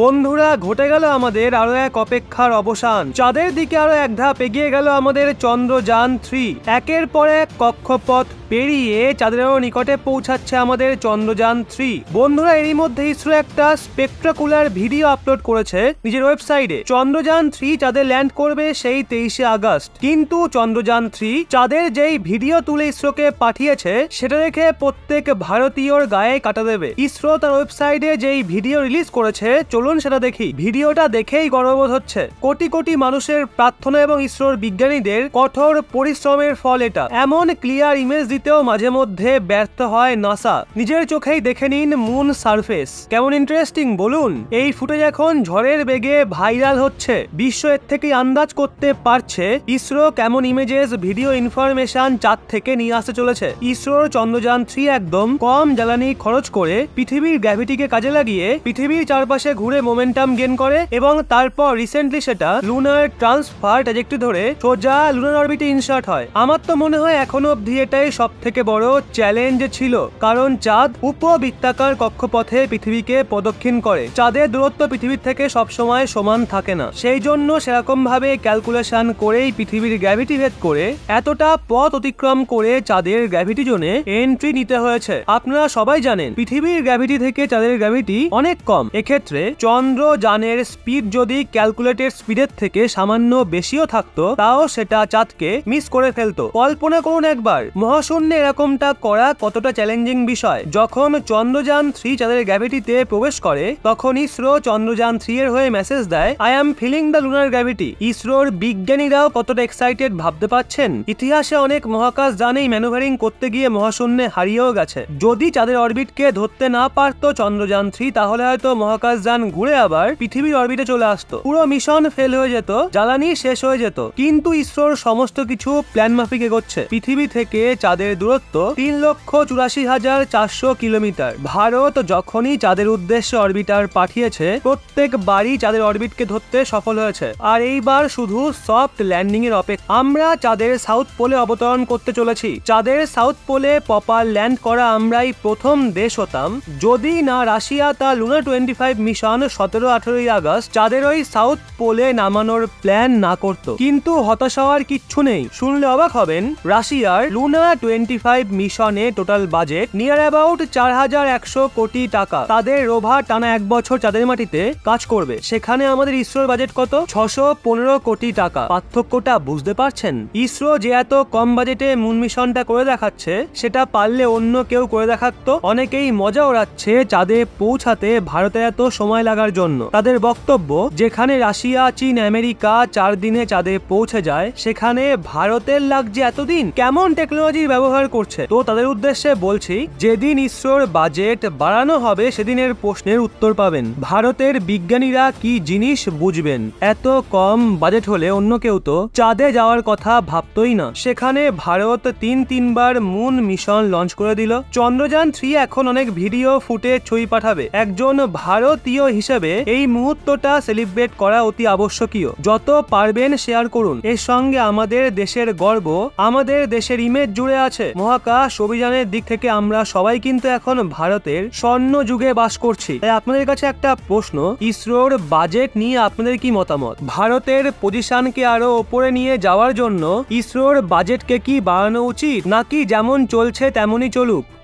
বন্ধুরা ঘটে গেল আমাদের আরো এক অপেক্ষার অবসান চাঁদের দিকে আরো এক ধাপ এগিয়ে গেল আমাদের চন্দ্রযান থ্রি একের পর এক কক্ষপথ পেরিয়ে চাঁদেরও নিকটে পৌঁছাচ্ছে আমাদের চন্দ্রযান থ্রি বন্ধুরা এরই মধ্যে ইসরো একটা স্পেক্ট্রাকুলার ভিডিও আপলোড করেছে নিজের ওয়েবসাইটে চন্দ্রযান থ্রি চাঁদে ল্যান্ড করবে সেই তেইশে আগস্ট কিন্তু চন্দ্রযান থ্রি চাঁদের যেই ভিডিও তুলে ইসরোকে পাঠিয়েছে সেটা দেখে প্রত্যেক ভারতীয়র গায়ে কাটা দেবে ইসরো তার ওয়েবসাইটে যেই ভিডিও রিলিজ করেছে চলুন সেটা দেখি ভিডিওটা দেখেই গর্ববোধ হচ্ছে কোটি কোটি মানুষের প্রার্থনা এবং ইসরোর বিজ্ঞানীদের কঠোর পরিশ্রমের ফল এটা এমন ক্লিয়ার ইমেজ দিতে দিতেও মাঝে মধ্যে ব্যর্থ হয় নাসা নিজের চোখেই দেখে নিন মুন সারফেস কেমন ইন্টারেস্টিং বলুন এই ফুটেজ এখন ঝড়ের বেগে ভাইরাল হচ্ছে বিশ্ব এর থেকে আন্দাজ করতে পারছে ইসরো কেমন ইমেজেস ভিডিও ইনফরমেশন চাঁদ থেকে নিয়ে আসতে চলেছে ইসরোর চন্দ্রযান থ্রি একদম কম জ্বালানি খরচ করে পৃথিবীর গ্র্যাভিটিকে কাজে লাগিয়ে পৃথিবীর চারপাশে ঘুরে মোমেন্টাম গেন করে এবং তারপর রিসেন্টলি সেটা লুনার ট্রান্সফার ট্রাজেক্টরি ধরে সোজা লুনার অরবিটে ইনসার্ট হয় আমার তো মনে হয় এখনো অবধি এটাই সব সবথেকে বড় চ্যালেঞ্জ ছিল কারণ চাঁদ উপবৃত্তাকার কক্ষপথে পৃথিবীকে প্রদক্ষিণ করে চাঁদের দূরত্ব পৃথিবীর থেকে সবসময় সমান থাকে না সেই জন্য সেরকম ভাবে ক্যালকুলেশন করেই পৃথিবীর গ্র্যাভিটি ভেদ করে এতটা পথ অতিক্রম করে চাঁদের গ্র্যাভিটি জোনে এন্ট্রি নিতে হয়েছে আপনারা সবাই জানেন পৃথিবীর গ্র্যাভিটি থেকে চাঁদের গ্র্যাভিটি অনেক কম এক্ষেত্রে চন্দ্রযানের স্পিড যদি ক্যালকুলেটেড স্পিডের থেকে সামান্য বেশিও থাকতো তাও সেটা চাঁদকে মিস করে ফেলতো কল্পনা করুন একবার মহাশ জন্য এরকমটা করা কতটা চ্যালেঞ্জিং বিষয় যখন চন্দ্রযান থ্রি চাঁদের গ্র্যাভিটিতে প্রবেশ করে তখন ইসরো চন্দ্রযান থ্রি এর হয়ে মেসেজ দেয় I am feeling the lunar gravity ইসরোর বিজ্ঞানীরাও কতটা এক্সাইটেড ভাবতে পারছেন ইতিহাসে অনেক মহাকাশ যানেই ম্যানুভারিং করতে গিয়ে মহাশূন্যে হারিয়েও গেছে যদি চাঁদের অরবিটকে ধরতে না পারত চন্দ্রযান থ্রি তাহলে হয়তো মহাকাশ যান ঘুরে আবার পৃথিবীর অরবিটে চলে আসতো পুরো মিশন ফেল হয়ে যেত জ্বালানি শেষ হয়ে যেত কিন্তু ইসরোর সমস্ত কিছু প্ল্যান মাফিক এগোচ্ছে পৃথিবী থেকে চাঁদের চাঁদের দূরত্ব তিন লক্ষ চুরাশি হাজার চারশো কিলোমিটার ভারত যখনই চাঁদের উদ্দেশ্যে অরবিটার পাঠিয়েছে প্রত্যেক বারই চাঁদের অরবিটকে ধরতে সফল হয়েছে আর এইবার শুধু সফট ল্যান্ডিং এর অপেক্ষা আমরা চাঁদের সাউথ পোলে অবতরণ করতে চলেছি চাঁদের সাউথ পোলে পপার ল্যান্ড করা আমরাই প্রথম দেশ হতাম যদি না রাশিয়া তা লুনা টোয়েন্টি ফাইভ মিশন সতেরো আঠেরোই আগস্ট চাঁদের ওই সাউথ পোলে নামানোর প্ল্যান না করত কিন্তু হতাশ হওয়ার কিচ্ছু নেই শুনলে অবাক হবেন রাশিয়ার লুনা টোয়েন্টি টোয়েন্টি ফাইভ মিশনে টোটাল বাজেট নিয়ার অ্যাবাউট চার হাজার একশো কোটি টাকা তাদের রোভা টানা এক বছর চাঁদের মাটিতে কাজ করবে সেখানে আমাদের ইসরোর বাজেট কত ছশো পনেরো কোটি টাকা পার্থক্যটা বুঝতে পারছেন ইসরো যে এত কম বাজেটে মুন মিশনটা করে দেখাচ্ছে সেটা পারলে অন্য কেউ করে দেখাত অনেকেই মজা ওড়াচ্ছে চাঁদে পৌঁছাতে ভারতে এত সময় লাগার জন্য তাদের বক্তব্য যেখানে রাশিয়া চীন আমেরিকা চার দিনে চাঁদে পৌঁছে যায় সেখানে ভারতের লাগছে এতদিন কেমন টেকনোলজির ব্যবহার ব্যবহার করছে তো তাদের উদ্দেশ্যে বলছি যেদিন ইসরোর বাজেট বাড়ানো হবে সেদিনের প্রশ্নের উত্তর পাবেন ভারতের বিজ্ঞানীরা কি জিনিস বুঝবেন এত কম বাজেট হলে অন্য কেউ তো চাঁদে যাওয়ার কথা ভাবতই না সেখানে ভারত তিন তিনবার মুন মিশন লঞ্চ করে দিল চন্দ্রযান থ্রি এখন অনেক ভিডিও ফুটে ছবি পাঠাবে একজন ভারতীয় হিসেবে এই মুহূর্তটা সেলিব্রেট করা অতি আবশ্যকীয় যত পারবেন শেয়ার করুন এর সঙ্গে আমাদের দেশের গর্ব আমাদের দেশের ইমেজ জুড়ে আছে আছে মহাকাশ অভিযানের দিক থেকে আমরা সবাই কিন্তু এখন ভারতের স্বর্ণ যুগে বাস করছি তাই আপনাদের কাছে একটা প্রশ্ন ইসরোর বাজেট নিয়ে আপনাদের কি মতামত ভারতের পজিশনকে আরো ওপরে নিয়ে যাওয়ার জন্য ইসরোর বাজেটকে কি বাড়ানো উচিত নাকি যেমন চলছে তেমনই চলুক